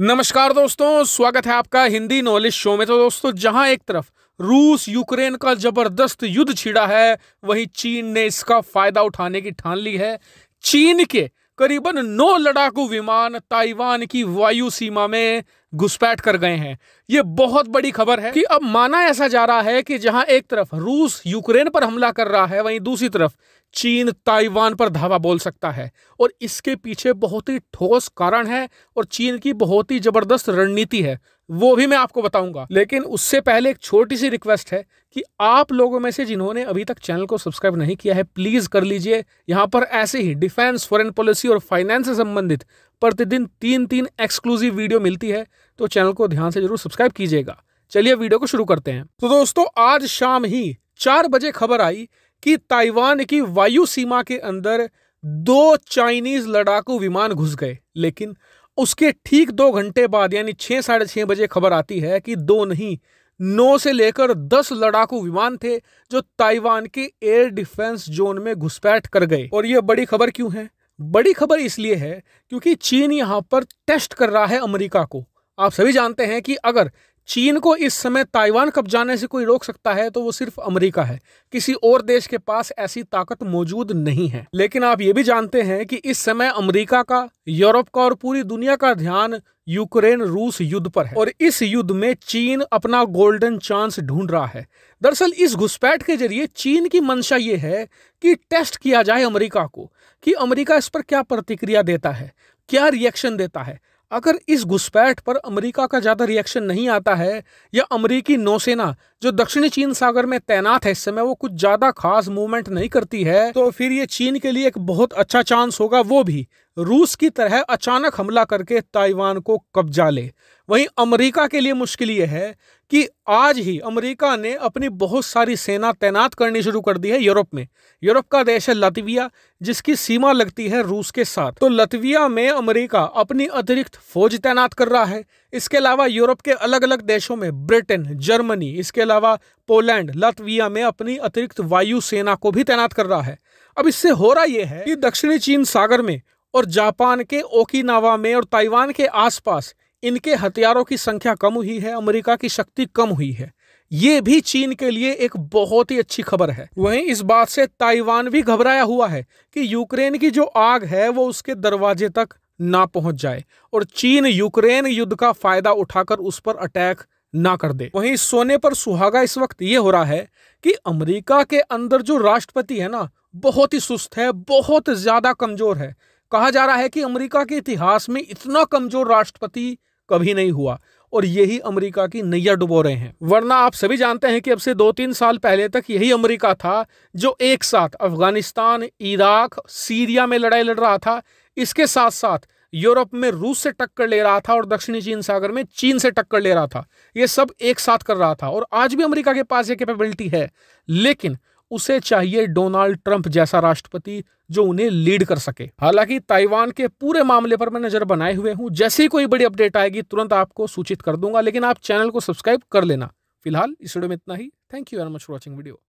नमस्कार दोस्तों स्वागत है आपका हिंदी नॉलेज शो में तो दोस्तों जहां एक तरफ रूस यूक्रेन का जबरदस्त युद्ध छिड़ा है वहीं चीन ने इसका फायदा उठाने की ठान ली है चीन के करीबन नौ लड़ाकू विमान ताइवान की वायु सीमा में घुसपैठ कर गए हैं ये बहुत बड़ी खबर है कि अब माना ऐसा जा रहा है कि जहां एक तरफ रूस यूक्रेन पर हमला कर रहा है वहीं दूसरी तरफ चीन ताइवान पर धावा बोल सकता है और इसके पीछे बहुत ही ठोस कारण है और चीन की बहुत ही जबरदस्त रणनीति है वो भी मैं आपको बताऊंगा लेकिन उससे पहले एक छोटी सी रिक्वेस्ट है कि आप लोगों में से जिन्होंने अभी तक चैनल को सब्सक्राइब नहीं किया है प्लीज़ कर लीजिए यहाँ पर ऐसे ही डिफेंस फॉरेन पॉलिसी और फाइनेंस से संबंधित प्रतिदिन तीन तीन एक्सक्लूसिव वीडियो मिलती है तो चैनल को ध्यान से जरूर सब्सक्राइब कीजिएगा चलिए वीडियो को शुरू करते हैं तो दोस्तों आज शाम ही चार बजे खबर आई कि ताइवान की वायु सीमा के अंदर दो चाइनीज लड़ाकू विमान घुस गए लेकिन उसके ठीक दो घंटे बाद यानी छः साढ़े छः बजे खबर आती है कि दो नहीं नौ से लेकर दस लड़ाकू विमान थे जो ताइवान के एयर डिफेंस जोन में घुसपैठ कर गए और यह बड़ी खबर क्यों है बड़ी खबर इसलिए है क्योंकि चीन यहाँ पर टेस्ट कर रहा है अमेरिका को आप सभी जानते हैं कि अगर चीन को इस समय ताइवान कब जाने से कोई रोक सकता है तो वो सिर्फ अमेरिका है किसी और देश के पास ऐसी ताकत मौजूद नहीं है लेकिन आप ये भी जानते हैं कि इस समय अमेरिका का यूरोप का और पूरी दुनिया का ध्यान यूक्रेन रूस युद्ध पर है और इस युद्ध में चीन अपना गोल्डन चांस ढूंढ रहा है दरअसल इस घुसपैठ के जरिए चीन की मंशा ये है कि टेस्ट किया जाए अमरीका को कि अमरीका इस पर क्या प्रतिक्रिया देता है क्या रिएक्शन देता है अगर इस घुसपैठ पर अमेरिका का ज़्यादा रिएक्शन नहीं आता है या अमेरिकी नौसेना जो दक्षिणी चीन सागर में तैनात है इस समय वो कुछ ज़्यादा खास मूवमेंट नहीं करती है तो फिर ये चीन के लिए एक बहुत अच्छा चांस होगा वो भी रूस की तरह अचानक हमला करके ताइवान को कब्जा ले वहीं अमेरिका के लिए मुश्किल ये है कि आज ही अमेरिका ने अपनी बहुत सारी सेना तैनात करनी शुरू कर दी है यूरोप में यूरोप का देश है लतविया जिसकी सीमा लगती है रूस के साथ तो लतविया में अमेरिका अपनी अतिरिक्त फौज तैनात कर रहा है इसके अलावा यूरोप के अलग अलग देशों में ब्रिटेन जर्मनी इसके अलावा पोलैंड लतविया में अपनी अतिरिक्त वायु सेना को भी तैनात कर रहा है अब इससे हो रहा यह है कि दक्षिणी चीन सागर में और जापान के ओकिनावा में और ताइवान के आसपास इनके हथियारों की संख्या कम हुई है अमेरिका की शक्ति कम हुई है ये भी चीन के लिए एक बहुत ही अच्छी खबर है वहीं इस बात से ताइवान भी घबराया हुआ है कि यूक्रेन की जो आग है वो उसके दरवाजे तक ना पहुंच जाए और चीन यूक्रेन युद्ध का फायदा उठाकर उस पर अटैक ना कर दे वहीं सोने पर सुहागा इस वक्त ये हो रहा है कि अमेरिका के अंदर जो राष्ट्रपति है ना बहुत ही सुस्त है बहुत ज्यादा कमजोर है कहा जा रहा है कि अमेरिका के इतिहास में इतना कमजोर राष्ट्रपति कभी नहीं हुआ और यही अमेरिका की नैया डुबो रहे हैं वरना आप सभी जानते हैं कि अब से दो तीन साल पहले तक यही अमेरिका था जो एक साथ अफगानिस्तान इराक सीरिया में लड़ाई लड़ रहा था इसके साथ साथ यूरोप में रूस से टक्कर ले रहा था और दक्षिणी चीन सागर में चीन से टक्कर ले रहा था ये सब एक साथ कर रहा था और आज भी अमेरिका के पास ये कैपेबिलिटी है लेकिन उसे चाहिए डोनाल्ड ट्रंप जैसा राष्ट्रपति जो उन्हें लीड कर सके हालांकि ताइवान के पूरे मामले पर मैं नजर बनाए हुए हूं जैसे ही कोई बड़ी अपडेट आएगी तुरंत आपको सूचित कर दूंगा लेकिन आप चैनल को सब्सक्राइब कर लेना फिलहाल इस वीडियो में इतना ही thank you very much for watching video